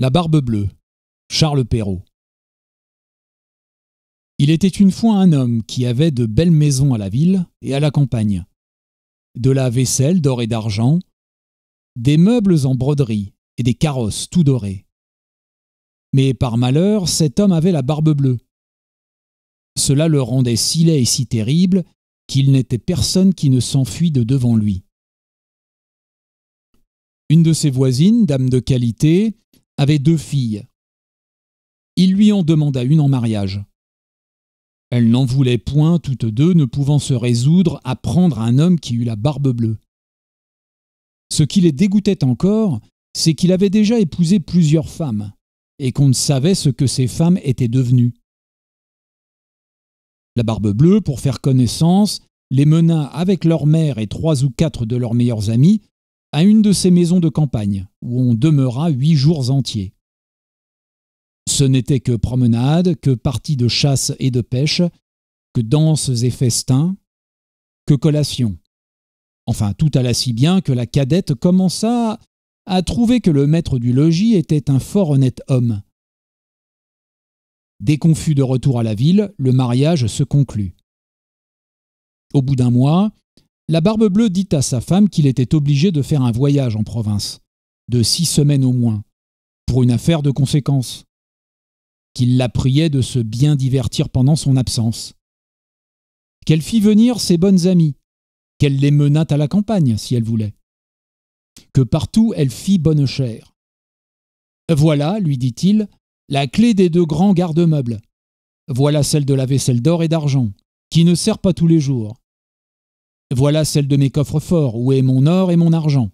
La barbe bleue. Charles Perrault. Il était une fois un homme qui avait de belles maisons à la ville et à la campagne. De la vaisselle d'or et d'argent, des meubles en broderie et des carrosses tout dorés. Mais par malheur, cet homme avait la barbe bleue. Cela le rendait si laid et si terrible qu'il n'était personne qui ne s'enfuit de devant lui. Une de ses voisines, dame de qualité, avait deux filles. Il lui en demanda une en mariage. Elles n'en voulaient point, toutes deux, ne pouvant se résoudre à prendre un homme qui eût la barbe bleue. Ce qui les dégoûtait encore, c'est qu'il avait déjà épousé plusieurs femmes, et qu'on ne savait ce que ces femmes étaient devenues. La barbe bleue, pour faire connaissance, les mena avec leur mère et trois ou quatre de leurs meilleurs amis à une de ces maisons de campagne, où on demeura huit jours entiers. Ce n'était que promenade, que parties de chasse et de pêche, que danses et festins, que collations. Enfin, tout alla si bien que la cadette commença à trouver que le maître du logis était un fort honnête homme. Dès qu'on fut de retour à la ville, le mariage se conclut. Au bout d'un mois, la Barbe Bleue dit à sa femme qu'il était obligé de faire un voyage en province, de six semaines au moins, pour une affaire de conséquence, qu'il la priait de se bien divertir pendant son absence, qu'elle fit venir ses bonnes amies, qu'elle les menât à la campagne si elle voulait, que partout elle fit bonne chère. Voilà, lui dit-il, la clé des deux grands garde-meubles. Voilà celle de la vaisselle d'or et d'argent, qui ne sert pas tous les jours, voilà celle de mes coffres forts, où est mon or et mon argent.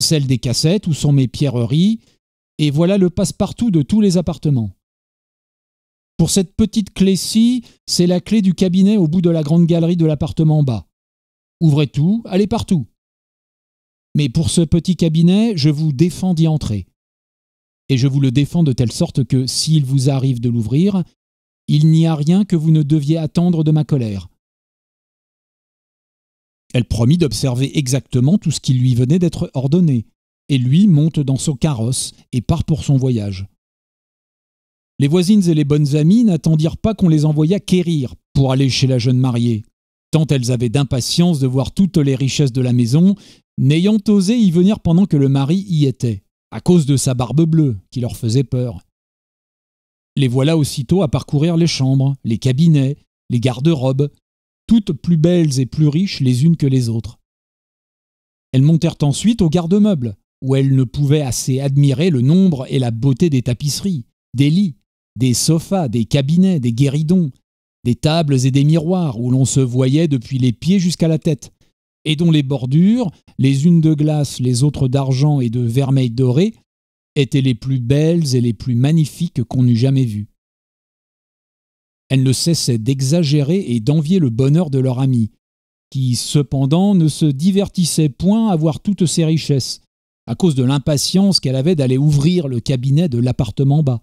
Celle des cassettes, où sont mes pierreries. Et voilà le passe-partout de tous les appartements. Pour cette petite clé-ci, c'est la clé du cabinet au bout de la grande galerie de l'appartement en bas. Ouvrez tout, allez partout. Mais pour ce petit cabinet, je vous défends d'y entrer. Et je vous le défends de telle sorte que, s'il vous arrive de l'ouvrir, il n'y a rien que vous ne deviez attendre de ma colère. Elle promit d'observer exactement tout ce qui lui venait d'être ordonné, et lui monte dans son carrosse et part pour son voyage. Les voisines et les bonnes amies n'attendirent pas qu'on les envoyât quérir pour aller chez la jeune mariée, tant elles avaient d'impatience de voir toutes les richesses de la maison, n'ayant osé y venir pendant que le mari y était, à cause de sa barbe bleue qui leur faisait peur. Les voilà aussitôt à parcourir les chambres, les cabinets, les garde-robes, toutes plus belles et plus riches les unes que les autres. Elles montèrent ensuite au garde-meuble, où elles ne pouvaient assez admirer le nombre et la beauté des tapisseries, des lits, des sofas, des cabinets, des guéridons, des tables et des miroirs où l'on se voyait depuis les pieds jusqu'à la tête, et dont les bordures, les unes de glace, les autres d'argent et de vermeil doré, étaient les plus belles et les plus magnifiques qu'on eût jamais vues. Elle ne cessait d'exagérer et d'envier le bonheur de leur amie, qui cependant ne se divertissait point à voir toutes ses richesses, à cause de l'impatience qu'elle avait d'aller ouvrir le cabinet de l'appartement bas.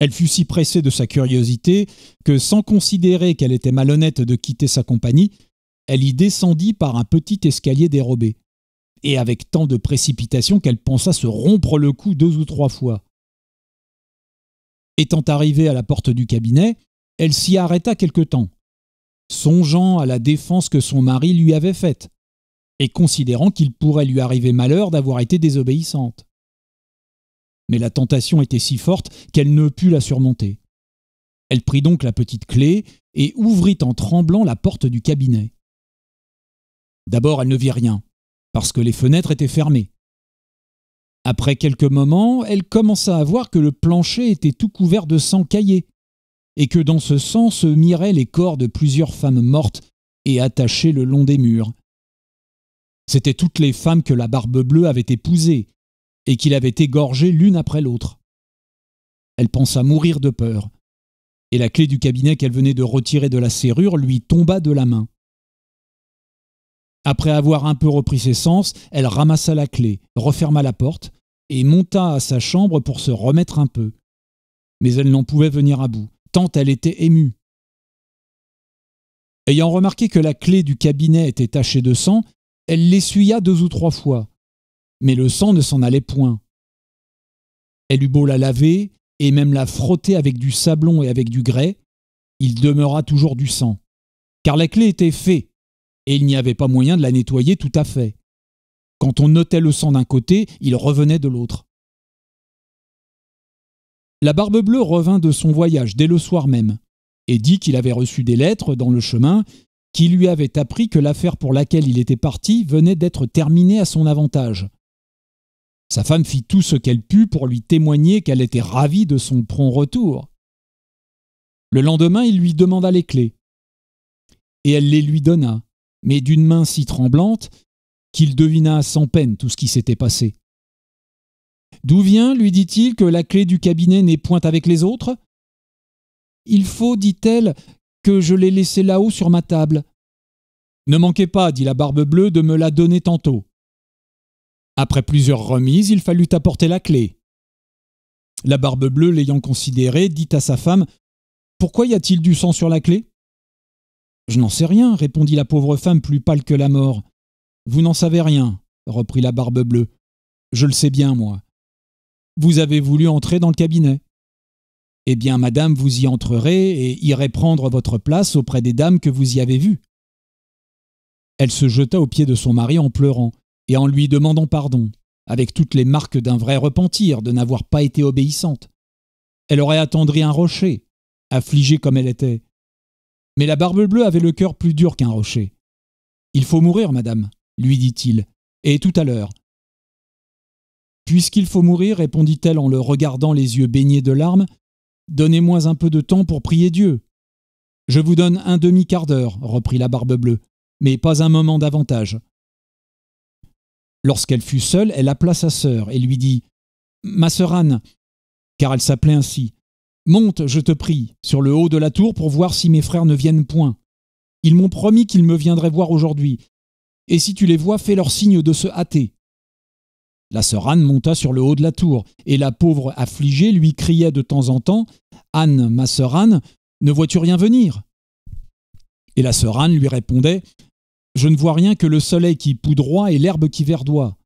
Elle fut si pressée de sa curiosité que, sans considérer qu'elle était malhonnête de quitter sa compagnie, elle y descendit par un petit escalier dérobé, et avec tant de précipitation qu'elle pensa se rompre le cou deux ou trois fois. Étant arrivée à la porte du cabinet, elle s'y arrêta quelque temps, songeant à la défense que son mari lui avait faite, et considérant qu'il pourrait lui arriver malheur d'avoir été désobéissante. Mais la tentation était si forte qu'elle ne put la surmonter. Elle prit donc la petite clé et ouvrit en tremblant la porte du cabinet. D'abord elle ne vit rien, parce que les fenêtres étaient fermées. Après quelques moments, elle commença à voir que le plancher était tout couvert de sang caillé, et que dans ce sang se miraient les corps de plusieurs femmes mortes et attachées le long des murs. C'étaient toutes les femmes que la Barbe Bleue avait épousées, et qu'il avait égorgées l'une après l'autre. Elle pensa mourir de peur, et la clé du cabinet qu'elle venait de retirer de la serrure lui tomba de la main. Après avoir un peu repris ses sens, elle ramassa la clé, referma la porte et monta à sa chambre pour se remettre un peu. Mais elle n'en pouvait venir à bout, tant elle était émue. Ayant remarqué que la clé du cabinet était tachée de sang, elle l'essuya deux ou trois fois. Mais le sang ne s'en allait point. Elle eut beau la laver et même la frotter avec du sablon et avec du grès, il demeura toujours du sang. Car la clé était faite et il n'y avait pas moyen de la nettoyer tout à fait. Quand on notait le sang d'un côté, il revenait de l'autre. La Barbe Bleue revint de son voyage dès le soir même, et dit qu'il avait reçu des lettres dans le chemin qui lui avaient appris que l'affaire pour laquelle il était parti venait d'être terminée à son avantage. Sa femme fit tout ce qu'elle put pour lui témoigner qu'elle était ravie de son prompt retour. Le lendemain, il lui demanda les clés, et elle les lui donna, mais d'une main si tremblante qu'il devina sans peine tout ce qui s'était passé. D'où vient, lui dit-il, que la clé du cabinet n'est point avec les autres Il faut, dit-elle, que je l'ai laissée là-haut sur ma table. Ne manquez pas, dit la barbe bleue, de me la donner tantôt. Après plusieurs remises, il fallut apporter la clé. La barbe bleue, l'ayant considérée, dit à sa femme Pourquoi y a-t-il du sang sur la clé je n'en sais rien, répondit la pauvre femme plus pâle que la mort. Vous n'en savez rien, reprit la barbe bleue. Je le sais bien, moi. Vous avez voulu entrer dans le cabinet. Eh bien, madame, vous y entrerez et irez prendre votre place auprès des dames que vous y avez vues. Elle se jeta aux pieds de son mari en pleurant et en lui demandant pardon, avec toutes les marques d'un vrai repentir de n'avoir pas été obéissante. Elle aurait attendri un rocher, affligée comme elle était, mais la barbe bleue avait le cœur plus dur qu'un rocher. Il faut mourir, madame, lui dit-il, et tout à l'heure. Puisqu'il faut mourir, répondit-elle en le regardant les yeux baignés de larmes, donnez-moi un peu de temps pour prier Dieu. Je vous donne un demi-quart d'heure, reprit la barbe bleue, mais pas un moment davantage. Lorsqu'elle fut seule, elle appela sa sœur et lui dit Ma sœur Anne, car elle s'appelait ainsi, Monte, je te prie, sur le haut de la tour pour voir si mes frères ne viennent point. Ils m'ont promis qu'ils me viendraient voir aujourd'hui. Et si tu les vois, fais leur signe de se hâter. La sœur Anne monta sur le haut de la tour, et la pauvre affligée lui criait de temps en temps Anne, ma sœur Anne, ne vois-tu rien venir Et la sœur Anne lui répondait Je ne vois rien que le soleil qui poudroie et l'herbe qui verdoie.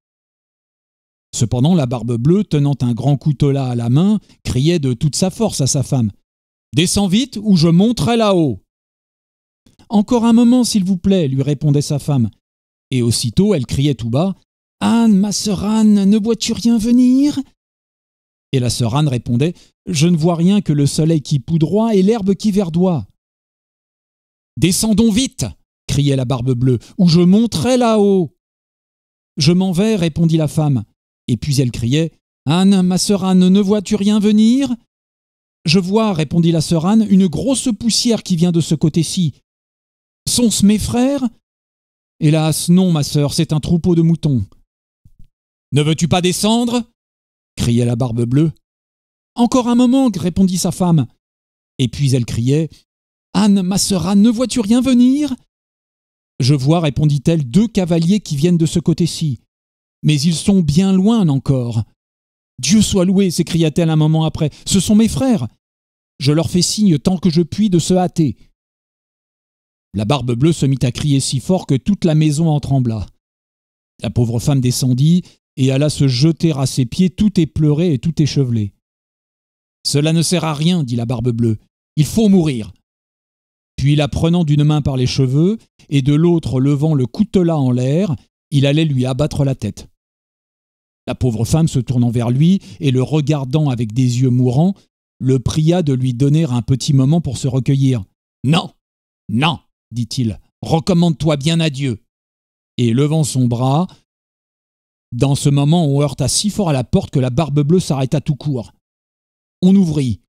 Cependant, la barbe bleue, tenant un grand couteau là à la main, criait de toute sa force à sa femme. Descends vite ou je monterai là-haut. Encore un moment, s'il vous plaît, lui répondait sa femme. Et aussitôt, elle criait tout bas. Anne, ma sœur Anne, ne vois-tu rien venir Et la sœur Anne répondait Je ne vois rien que le soleil qui poudroie et l'herbe qui verdoie. Descendons vite criait la barbe bleue, ou je monterai là-haut. Je m'en vais, répondit la femme. Et puis elle criait Anne, ma sœur Anne, ne vois-tu rien venir Je vois, répondit la sœur Anne, une grosse poussière qui vient de ce côté-ci. Sont-ce mes frères Hélas, non, ma sœur, c'est un troupeau de moutons. Ne veux-tu pas descendre criait la barbe bleue. Encore un moment, répondit sa femme. Et puis elle criait Anne, ma sœur Anne, ne vois-tu rien venir Je vois, répondit-elle, deux cavaliers qui viennent de ce côté-ci. Mais ils sont bien loin encore. Dieu soit loué, s'écria-t-elle un moment après. Ce sont mes frères. Je leur fais signe tant que je puis de se hâter. La barbe bleue se mit à crier si fort que toute la maison en trembla. La pauvre femme descendit et alla se jeter à ses pieds, tout éplorée et tout échevelée. Cela ne sert à rien, dit la barbe bleue. Il faut mourir. Puis la prenant d'une main par les cheveux et de l'autre levant le coutelas en l'air, il allait lui abattre la tête. La pauvre femme se tournant vers lui et le regardant avec des yeux mourants, le pria de lui donner un petit moment pour se recueillir. Non, non, dit-il, recommande-toi bien à Dieu. Et levant son bras, dans ce moment on heurta si fort à la porte que la barbe bleue s'arrêta tout court. On ouvrit,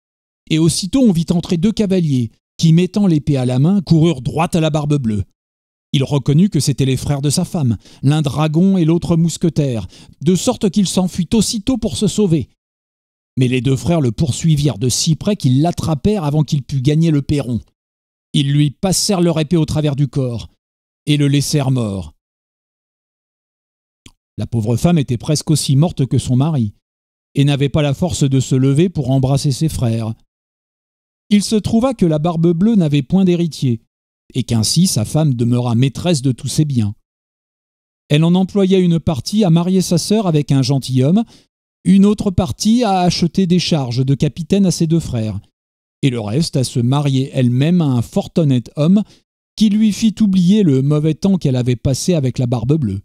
et aussitôt on vit entrer deux cavaliers, qui, mettant l'épée à la main, coururent droit à la barbe bleue. Il reconnut que c'étaient les frères de sa femme, l'un dragon et l'autre mousquetaire, de sorte qu'il s'enfuit aussitôt pour se sauver. Mais les deux frères le poursuivirent de si près qu'ils l'attrapèrent avant qu'il pût gagner le perron. Ils lui passèrent leur épée au travers du corps et le laissèrent mort. La pauvre femme était presque aussi morte que son mari, et n'avait pas la force de se lever pour embrasser ses frères. Il se trouva que la Barbe Bleue n'avait point d'héritier, et qu'ainsi sa femme demeura maîtresse de tous ses biens. Elle en employa une partie à marier sa sœur avec un gentilhomme, une autre partie à acheter des charges de capitaine à ses deux frères, et le reste à se marier elle-même à un fort honnête homme qui lui fit oublier le mauvais temps qu'elle avait passé avec la barbe bleue.